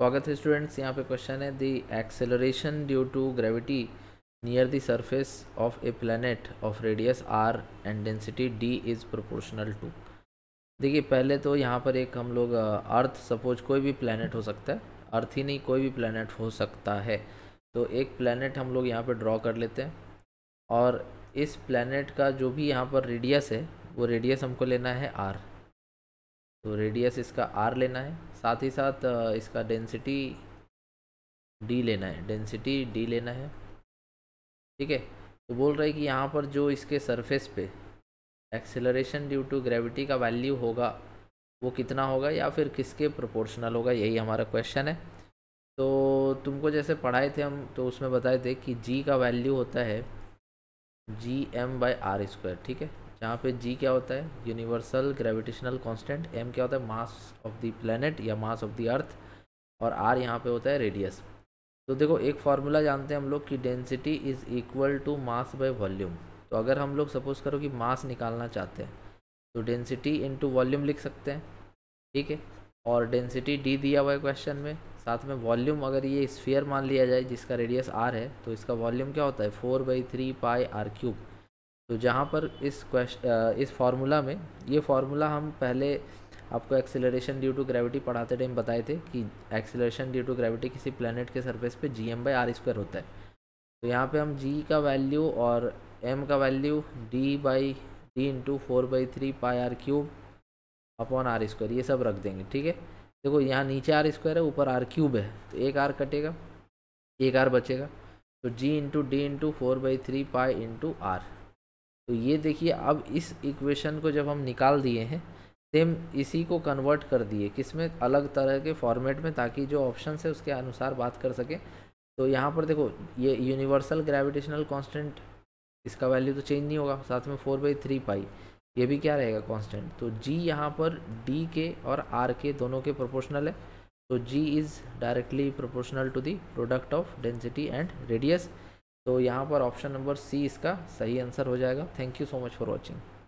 स्वागत है स्टूडेंट्स यहाँ पे क्वेश्चन है the acceleration due to gravity near the surface of a planet of radius R and density D is proportional to देखिए पहले तो यहाँ पर एक हम लोग अर्थ सपोज कोई भी प्लानट हो सकता है अर्थ ही नहीं कोई भी प्लानट हो सकता है तो एक प्लानट हम लोग यहाँ पर ड्रॉ कर लेते हैं और इस प्लानट का जो भी यहाँ पर रेडियस है वो रेडियस हमको लेना है आर तो रेडियस इसका आर लेना है साथ ही साथ इसका डेंसिटी डी लेना है डेंसिटी डी लेना है ठीक है तो बोल रहे कि यहाँ पर जो इसके सरफेस पे एक्सेलरेशन ड्यू टू ग्रेविटी का वैल्यू होगा वो कितना होगा या फिर किसके प्रोपोर्शनल होगा यही हमारा क्वेश्चन है तो तुमको जैसे पढ़ाए थे हम तो उसमें बताए थे कि जी का वैल्यू होता है G M by R square ठीक है जहाँ पे जी क्या होता है यूनिवर्सल ग्रेविटेशनल कांस्टेंट एम क्या होता है मास ऑफ द प्लेनेट या मास ऑफ द अर्थ और आर यहाँ पे होता है रेडियस तो देखो एक फार्मूला जानते हैं हम लोग कि density is equal to mass by volume तो अगर हम लोग सपोज करो कि मास निकालना चाहते हैं तो डेंसिटी इंटू वॉल्यूम लिख सकते हैं ठीक है और डेंसिटी डी दिया हुआ है क्वेश्चन में साथ में वॉल्यूम अगर ये स्फीयर मान लिया जाए जिसका रेडियस आर है तो इसका वॉल्यूम क्या होता है four by three pi R cube तो जहाँ पर इस क्वेश्चन इस फार्मूला में ये फार्मूला हम पहले आपको एक्सेलरेशन ड्यू टू ग्रेविटी पढ़ाते टाइम बताए थे कि एक्सेलरेशन ड्यू टू ग्रेविटी किसी प्लानट के सर्फेस पर जी एम बाई आर होता है तो यहाँ पर हम जी का वैल्यू और एम का value D by D into four by three pi R cube upon R square ये सब रख देंगे ठीक है देखो यहाँ नीचे आर स्क्वायर है ऊपर आर क्यूब है तो एक आर कटेगा एक आर बचेगा तो G into D into four by three pi into R तो ये देखिए अब इस इक्वेशन को जब हम निकाल दिए हैं सेम इसी को कन्वर्ट कर दिए किस में अलग तरह के फॉर्मेट में ताकि जो ऑप्शन है उसके अनुसार बात कर सके तो यहाँ पर देखो ये यूनिवर्सल ग्रेविटेशनल कांस्टेंट इसका वैल्यू तो चेंज नहीं होगा साथ में फोर बाई थ्री पाई ये भी क्या रहेगा कांस्टेंट तो जी यहाँ पर डी के और आर के दोनों के प्रोपोर्शनल है तो G is directly proportional to the product of density and radius तो यहाँ पर ऑप्शन नंबर सी इसका सही आंसर हो जाएगा thank you so much for watching